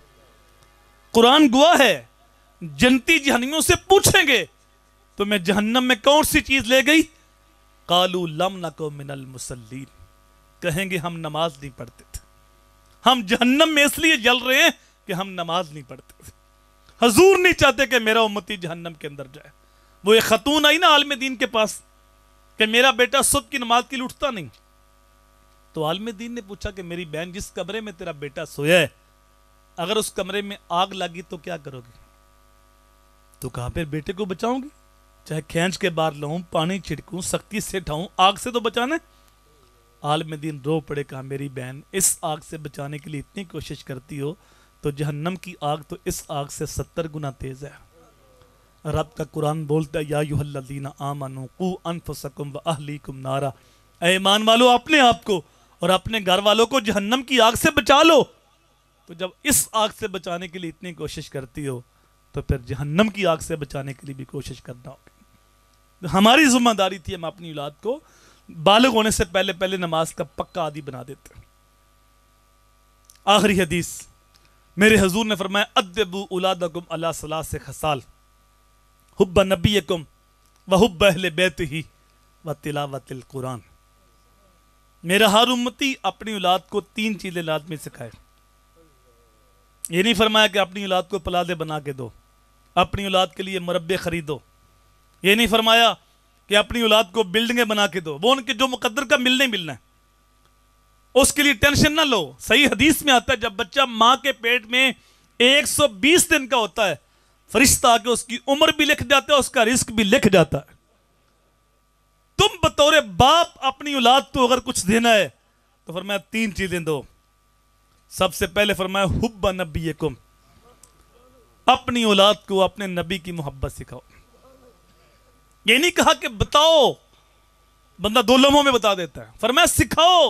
कुरान गुआ है जनती जहनियों से पूछेंगे तो मैं जहन्नम में कौन सी चीज ले गई कालू लम नको मिनल मुसल्लिन कहेंगे हम नमाज नहीं पढ़ते थे हम जहन्नम में इसलिए जल रहे हैं कि हम नमाज नहीं पढ़ते थे हजूर नहीं चाहते कि मेरा उम्मती जहन्नम के अंदर जाए वो एक खतून आई ना आलम दीन के पास कि मेरा बेटा सुबह की नमाज के लिए उठता नहीं तो आलम दीन ने पूछा कि मेरी बहन जिस कमरे में तेरा बेटा सोया है अगर उस कमरे में आग लगी तो क्या करोगे तो कहा फिर बेटे को बचाऊंगी चाहे खेच के बाहर लाऊं पानी छिड़कूं सख्ती से ठाऊं आग से तो बचाने आलम दिन रो पड़े कहा मेरी बहन इस आग से बचाने के लिए इतनी कोशिश करती हो तो जहन्नम की आग तो इस आग से सत्तर गुना तेज़ है रब का कुरान बोलता है या यूहल्लिन आमनु कु अनफसकुम व कुम नारा ऐमान वालो अपने आप को और अपने घर वालों को जहन्नम की आग से बचा लो तो जब इस आग से बचाने के लिए इतनी कोशिश करती हो तो फिर जहन्नम की आग से बचाने के लिए भी कोशिश करना होगा हमारी जिम्मेदारी थी हम अपनी औलाद को बालग होने से पहले पहले नमाज का पक्का आदि बना देते आखिरी हदीस मेरे हजूर ने फरमाया अदबू उलादकुम अला सलाह से खसाल हुब नबी कुम वहुब अहल बैत ही व तिल कुरान मेरा हर उम्मती अपनी औलाद को तीन चीज़ें लाद में सिखाए ये नहीं फरमाया कि अपनी औलाद को पलादे बना के दो अपनी औलाद के लिए मुरबे खरीदो ये नहीं फरमाया कि अपनी औलाद को बिल्डिंगें बना के दो वो उनके जो मुकद्दर का मिलने मिलना है उसके लिए टेंशन ना लो सही हदीस में आता है जब बच्चा माँ के पेट में 120 दिन का होता है फरिश्ता आके उसकी उम्र भी लिख जाता है उसका रिस्क भी लिख जाता है तुम बतौर बाप अपनी औलाद को अगर कुछ देना है तो फरमाया तीन चीजें दो सबसे पहले फरमाया हुब्बा नबी कुम अपनी औलाद को अपने नबी की मोहब्बत सिखाओ ये नहीं कहा कि बताओ बंदा दो लम्हों में बता देता है फरमा सिखाओ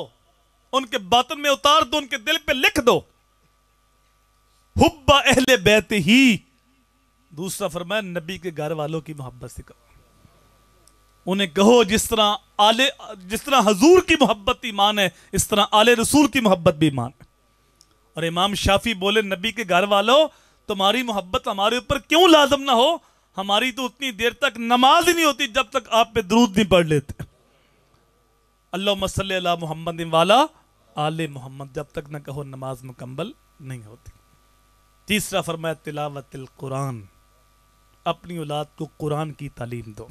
उनके बातन में उतार दो उनके दिल पे लिख दो हुब्बा अहले बैत ही दूसरा फरमाया नबी के घर वालों की मोहब्बत सिखाओ उन्हें कहो जिस तरह आले जिस तरह हजूर की मोहब्बत ईमान है इस तरह आले रसूल की मोहब्बत भी ईमान है और इमाम शाफी बोले नबी के घर वालों तुम्हारी मोहब्बत हमारे ऊपर क्यों लाजम ना हो हमारी तो उतनी देर तक नमाज ही नहीं होती जब तक आप पे दरूद नहीं पढ़ लेते अल्लाह मसल मोहम्मद वाला आल मोहम्मद जब तक ना कहो नमाज मुकम्मल नहीं होती तीसरा फरमाया तिलावत कुरान अपनी औलाद को कुरान की तालीम दो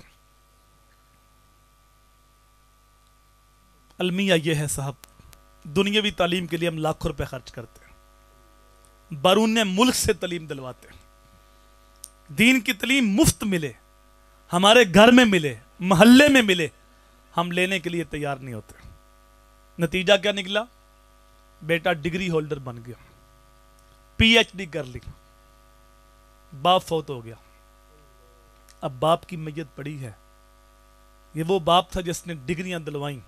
अलमिया यह है साहब दुनियावी तालीम के लिए हम लाखों रुपए खर्च करते हैं बरून मुल्क से तालीम दिलवाते हैं दीन की तलीम मुफ्त मिले हमारे घर में मिले मोहल्ले में मिले हम लेने के लिए तैयार नहीं होते नतीजा क्या निकला बेटा डिग्री होल्डर बन गया पीएचडी कर ली बाप फौत हो गया अब बाप की मैयत पड़ी है ये वो बाप था जिसने डिग्रियां दिलवाई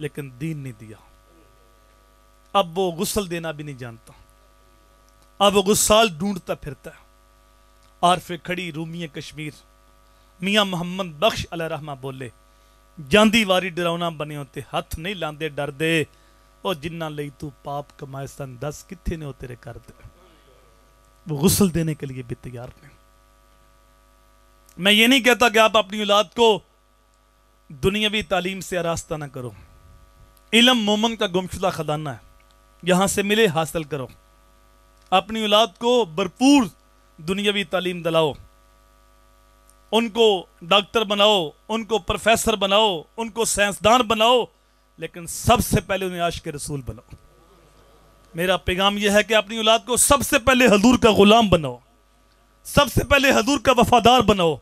लेकिन दीन नहीं दिया अब वो गुस्सल देना भी नहीं जानता अब वो गुस्साल ढूंढता फिरता है और फिर खड़ी रूमी कश्मीर मियाँ मोहम्मद बख्श अल रहमा बोले ਜਾਂਦੀ ਵਾਰੀ ਡਰਾਉਣਾ ਬਣੇ ਉਤੇ ਹੱਥ ਨਹੀਂ ਲਾਂਦੇ ਡਰਦੇ ਉਹ ਜਿਨ੍ਹਾਂ ਲਈ ਤੂੰ ਪਾਪ ਕਮਾਏ ਸਨ ਦੱਸ ਕਿੱਥੇ ਨੇ ਉਹ ਤੇਰੇ वो गुसल देने के लिए भी तैयार नहीं मैं ये नहीं कहता कि आप अपनी औलाद को दुनियावी तालीम से आरास्ता ना करो इलम मोमन का गुमशुदा खजाना है यहां से मिले हासिल करो अपनी औलाद को भरपूर दुनियावी तालीम दिलाओ उनको डॉक्टर बनाओ उनको प्रोफेसर बनाओ उनको साइंसदान बनाओ लेकिन सबसे पहले उन्हें आश के रसूल बनाओ मेरा पैगाम यह है कि अपनी औलाद को सबसे पहले हजूर का गुलाम बनाओ सबसे पहले हजूर का वफादार बनाओ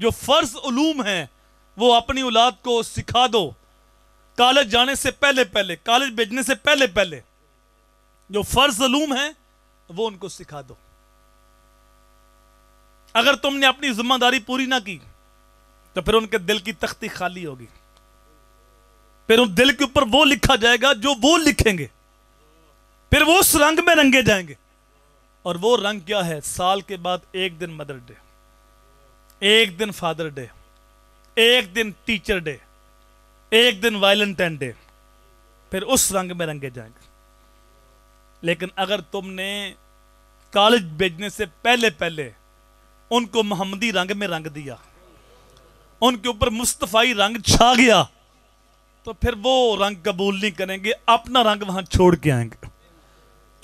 जो फ़र्ज उलूम है वो अपनी औलाद को सिखा दो कॉलेज जाने से पहले पहले कॉलेज भेजने से पहले पहले जो फ़र्ज उलूम है वो उनको सिखा दो अगर तुमने अपनी जिम्मेदारी पूरी ना की तो फिर उनके दिल की तख्ती खाली होगी फिर उन दिल के ऊपर वो लिखा जाएगा जो वो लिखेंगे फिर वो उस रंग में रंगे जाएंगे और वो रंग क्या है साल के बाद एक दिन मदर डे एक दिन फादर डे एक दिन टीचर डे एक दिन वायलेंटाइन डे फिर उस रंग में रंगे जाएंगे लेकिन अगर तुमने कॉलेज भेजने से पहले पहले उनको मोहम्मदी रंग में रंग दिया उनके ऊपर मुस्तफ़ाई रंग छा गया तो फिर वो रंग कबूल नहीं करेंगे अपना रंग वहां छोड़ के आएंगे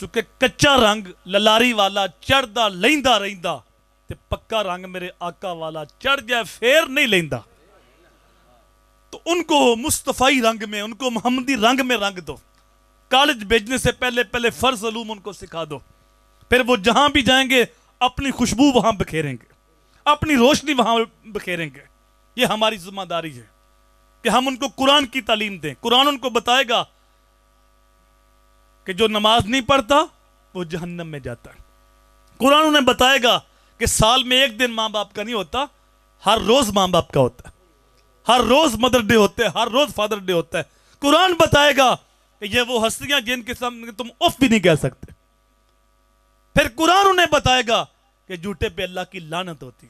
चूंकि कच्चा रंग ललारी वाला चढ़ता लेंदा रहा पक्का रंग मेरे आका वाला चढ़ जाए फेर नहीं लेंदा तो उनको मुस्तफ़ाई रंग में उनको मोहम्मदी रंग में रंग दो कॉलेज भेजने से पहले पहले फ़र्ज अलूम उनको सिखा दो फिर वो जहां भी जाएंगे अपनी खुशबू वहां बखेरेंगे अपनी रोशनी वहां बखेरेंगे ये हमारी जिम्मेदारी है कि हम उनको कुरान की तालीम दें कुरान उनको बताएगा कि जो नमाज नहीं पढ़ता वो जहन्नम में जाता है कुरान उन्हें बताएगा कि साल में एक दिन माँ बाप का नहीं होता हर रोज माँ बाप का होता है हर रोज मदर डे होता है हर रोज फादर डे होता है कुरान बताएगा कि ये वो हस्तियां जिनके सामने तुम उफ भी नहीं कह सकते फिर कुरान उन्हें बताएगा कि झूठे पे अल्लाह की लानत होती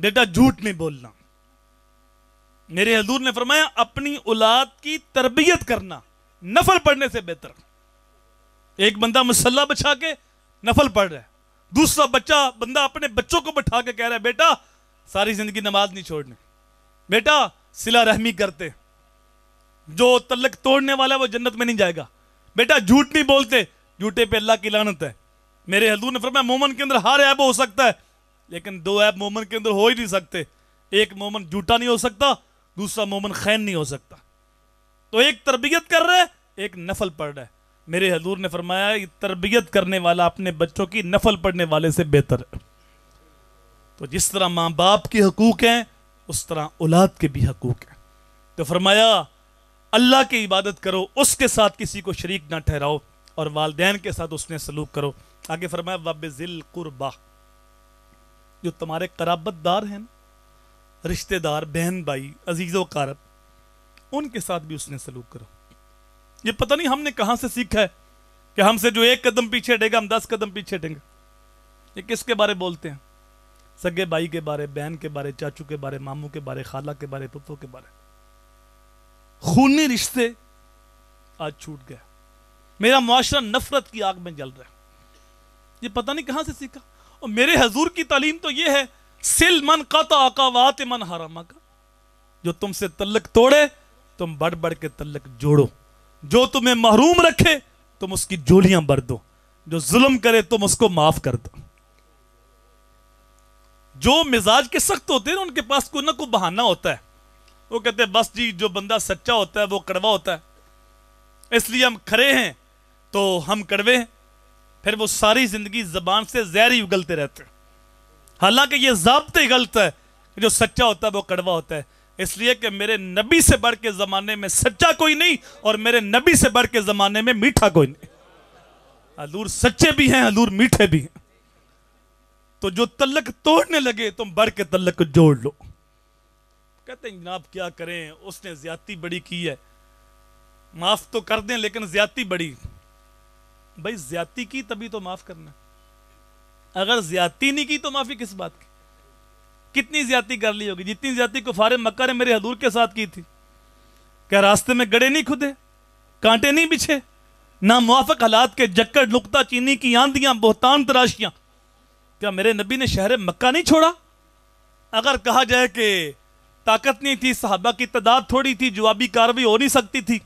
बेटा झूठ नहीं बोलना मेरे हजूर ने फरमाया अपनी औलाद की तरबियत करना नफल पढ़ने से बेहतर एक बंदा मुसल्ला बिछा के नफल पढ़ रहा है दूसरा बच्चा बंदा अपने बच्चों को बैठा के कह रहा है बेटा सारी जिंदगी नमाज नहीं छोड़नी बेटा सिला रहमी करते जो तलक तोड़ने वाला है वो जन्नत में नहीं जाएगा बेटा झूठ नहीं बोलते झूठे पे अल्लाह की लानत है मेरे हदू ने फरमाया मोमन के अंदर हर ऐब हो सकता है लेकिन दो ऐब मोमन के अंदर हो ही नहीं सकते एक मोमन झूठा नहीं हो सकता दूसरा मोमन खैन नहीं हो सकता तो एक तरबियत कर रहा है एक नफल पढ़ रहा है मेरे हजूर ने फरमाया तरबियत करने वाला अपने बच्चों की नफल पढ़ने वाले से बेहतर है तो जिस तरह माँ बाप के हकूक हैं उस तरह औलाद के भी हकूक हैं तो फरमाया अल्लाह की इबादत करो उसके साथ किसी को शरीक ना ठहराओ और वालदेन के साथ उसने सलूक करो आगे फरमाया वबिल कुरबा जो तुम्हारे कराबतदार हैं रिश्तेदार बहन भाई अजीज़ वकारब उनके साथ भी उसने सलूक करो ये पता नहीं हमने कहाँ से सीखा है कि हमसे जो एक कदम पीछे हटेगा हम दस कदम पीछे हटेंगे ये किसके बारे बोलते हैं सगे भाई के बारे बहन के बारे चाचू के बारे मामू के बारे खाला के बारे पप्पो के बारे खूनी रिश्ते आज छूट गए मेरा मुआरा नफरत की आग में जल रहा है ये पता नहीं कहाँ से सीखा और मेरे हजूर की तालीम तो ये है सिल मन कता का वात मन हरामा का जो तुमसे तल्लक तोड़े तुम बढ़ बढ़ के तलक जोड़ो जो तुम्हें महरूम रखे तुम उसकी जोलियां भर दो जो जुल्म करे तुम उसको माफ कर दो जो मिजाज के सख्त होते हैं उनके पास कोई ना कोई बहाना होता है वो कहते हैं बस जी जो बंदा सच्चा होता है वो कड़वा होता है इसलिए हम खड़े हैं तो हम कड़वे हैं फिर वो सारी जिंदगी जबान से जहर ही उगलते रहते हैं हालांकि ये जबते ही गलत है जो सच्चा होता है वो कड़वा होता है इसलिए कि मेरे नबी से बढ़ के ज़माने में सच्चा कोई नहीं और मेरे नबी से बढ़ के ज़माने में मीठा कोई नहीं हलूर सच्चे भी हैं हलूर मीठे भी हैं तो जो तलक तोड़ने लगे तुम बढ़ के तलक जोड़ लो कहते हैं जनाब क्या करें उसने ज्यादा बड़ी की है माफ तो कर दें लेकिन ज्यादा बड़ी भाई ज्यादा की तभी तो माफ करना अगर ज्यादा नहीं की तो माफी किस बात की कितनी ज्यादा कर ली होगी जितनी ज्यादा कुफार मक्का ने मेरे हदूर के साथ की थी क्या रास्ते में गड़े नहीं खुदे कांटे नहीं बिछे ना मुआफक हालात के जक्कर लुकता चीनी की आंधियां बोहतान तराशियां क्या मेरे नबी ने शहर मक्का नहीं छोड़ा अगर कहा जाए कि ताकत नहीं थी साहबा की तादाद थोड़ी थी जवाबी कार्रवाई हो नहीं सकती थी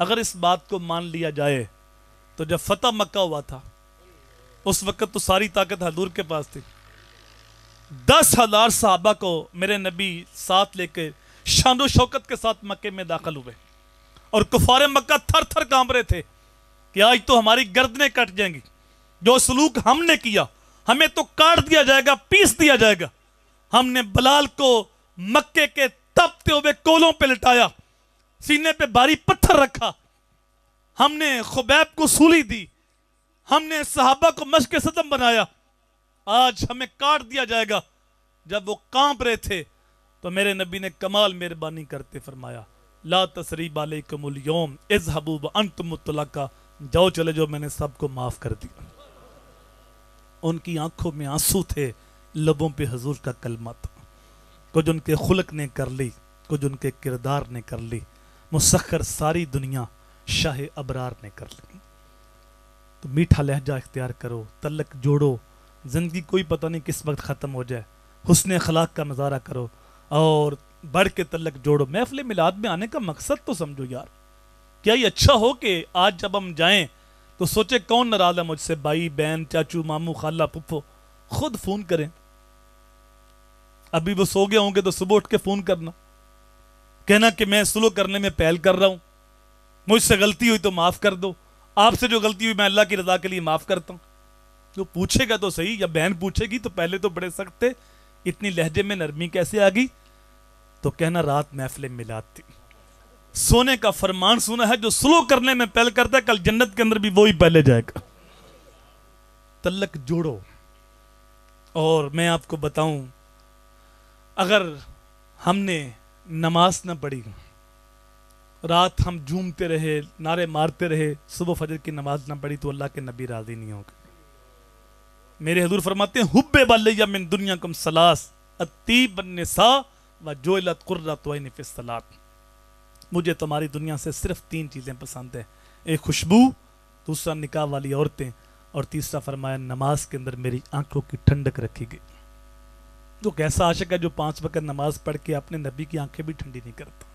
अगर इस बात को मान लिया जाए तो जब फतह मक्का हुआ था उस वक्त तो सारी ताकत हजूर के पास थी दस हजार साहबा को मेरे नबी साथ लेकर शानो शौकत के साथ मक्के में दाखिल हुए और कुफार मक्का थर थर काम रहे थे कि आज तो हमारी गर्दनें कट जाएंगी जो सलूक हमने किया हमें तो काट दिया जाएगा पीस दिया जाएगा हमने बलाल को मक्के के तपते हुए कोलों पे लिटाया सीने पे भारी पत्थर रखा हमने खुबैब को सूली दी हमने सहाबा को मश के सदम बनाया आज हमें काट दिया जाएगा जब वो कांप रहे थे तो मेरे नबी ने कमाल मेहरबानी करते फरमाया ला तसरीब आलकमोम इज हबूब अंत मुतला जाओ चले जाओ मैंने सबको माफ कर दिया उनकी आंखों में आंसू थे लबों पे हजूर का कलमा था कुछ उनके खुलक ने कर ली कुछ उनके किरदार ने कर ली मुसखर सारी दुनिया शाह अबरार ने कर ली तो मीठा लहजा इख्तियार करो तलक जोड़ो ज़िंदगी कोई पता नहीं किस वक्त ख़त्म हो जाए हुसन अखलाक का नज़ारा करो और बढ़ के तलक जोड़ो महफिल मिलाद में आने का मकसद तो समझो यार क्या ये अच्छा हो कि आज जब हम जाएं तो सोचे कौन नाराज है मुझसे भाई बहन चाचू मामू खाला पुप्फो खुद फ़ोन करें अभी वो सो गए होंगे तो सुबह उठ के फ़ोन करना कहना कि मैं सुलो करने में पहल कर रहा हूं मुझसे गलती हुई तो माफ कर दो आपसे जो गलती हुई मैं अल्लाह की रजा के लिए माफ करता हूँ जो पूछेगा तो सही या बहन पूछेगी तो पहले तो बड़े सख्त थे इतनी लहजे में नरमी कैसे आ गई तो कहना रात महफिल मिला थी सोने का फरमान सुना है जो स्लो करने में पहल करता है कल जन्नत के अंदर भी वो ही पहले जाएगा तलक जोड़ो और मैं आपको बताऊं अगर हमने नमाज ना पढ़ी रात हम झूमते रहे नारे मारते रहे सुबह फजर की नमाज ना पढ़ी तो अल्लाह के नबी राजी नहीं होंगे मेरे हजूर फरमाते हैं हुब्बे बल्लिया मिन दुनिया कम सलास अतीब सा व जो सलात मुझे तुम्हारी दुनिया से सिर्फ तीन चीज़ें पसंद हैं एक खुशबू दूसरा निकाह वाली औरतें और तीसरा फरमाया नमाज के अंदर मेरी आंखों की ठंडक रखी गई तो कैसा आशक है जो पांच वक्त नमाज पढ़ के अपने नबी की आंखें भी ठंडी नहीं करता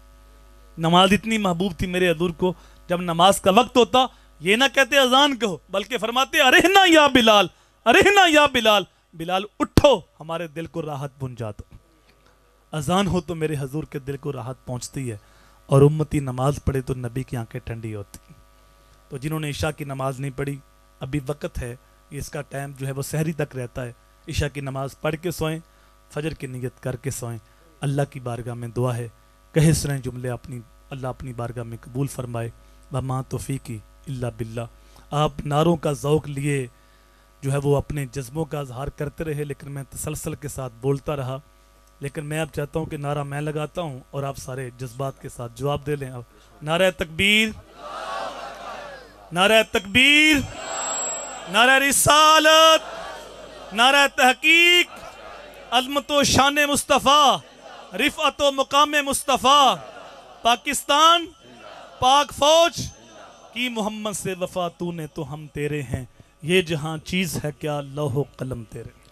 नमाज इतनी महबूब थी मेरे हजूर को जब नमाज का वक्त होता ये ना कहते अजान कहो बल्कि फरमाते अरे ना या बिलाल अरे ना या बिलाल बिलाल उठो हमारे दिल को राहत बुन जा दो अजान हो तो मेरे हजूर के दिल को राहत पहुंचती है और उम्मती नमाज पढ़े तो नबी की आंखें ठंडी होती तो जिन्होंने ईशा की नमाज नहीं पढ़ी अभी वक्त है इसका टाइम जो है वो शहरी तक रहता है ईशा की नमाज़ पढ़ के सोएं फजर की नीयत करके सोएं अल्लाह की बारगाह में दुआ है कहे सरें जुमले अपनी अल्लाह अपनी बारगाह में कबूल फरमाए वमा तोफ़ी अल्ला बिल्ला आप नारों का ओक़ लिए जो है वो अपने जज्बों का इजहार करते रहे लेकिन मैं तसलसल के साथ बोलता रहा लेकिन मैं अब चाहता हूँ कि नारा मैं लगाता हूँ और आप सारे जज्बात के साथ जवाब दे लें अब नारा तकबीर नारा तकबीर नारा रिसालत नारा तहकीक अलमत शान मुस्तफ़ा रिफत मुकाम मुस्तफ़ा पाकिस्तान पाक फौज की मोहम्मद से वफा तू ने तो हम तेरे हैं ये जहाँ चीज़ है क्या लोहो कलम तेरे